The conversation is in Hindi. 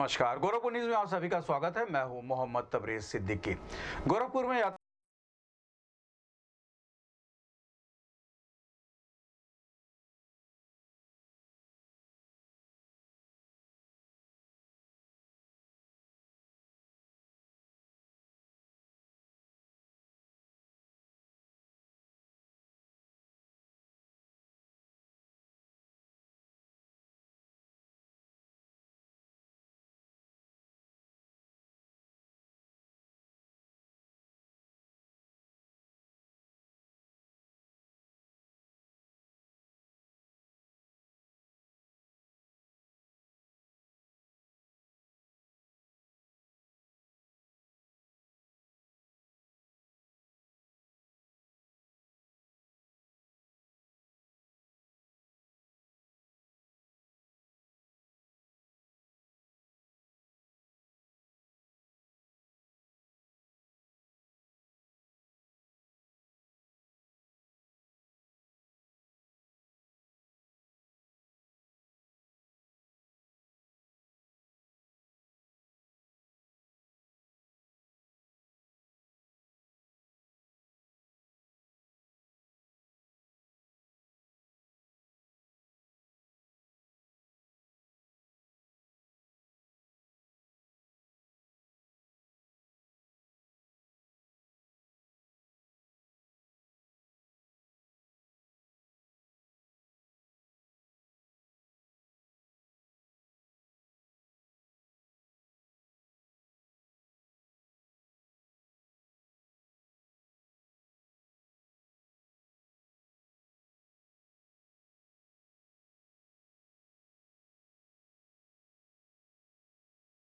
नमस्कार गोरखपुर न्यूज में आप सभी का स्वागत है मैं हूं मोहम्मद तबरेज सिद्दीकी गोरखपुर में यात्रा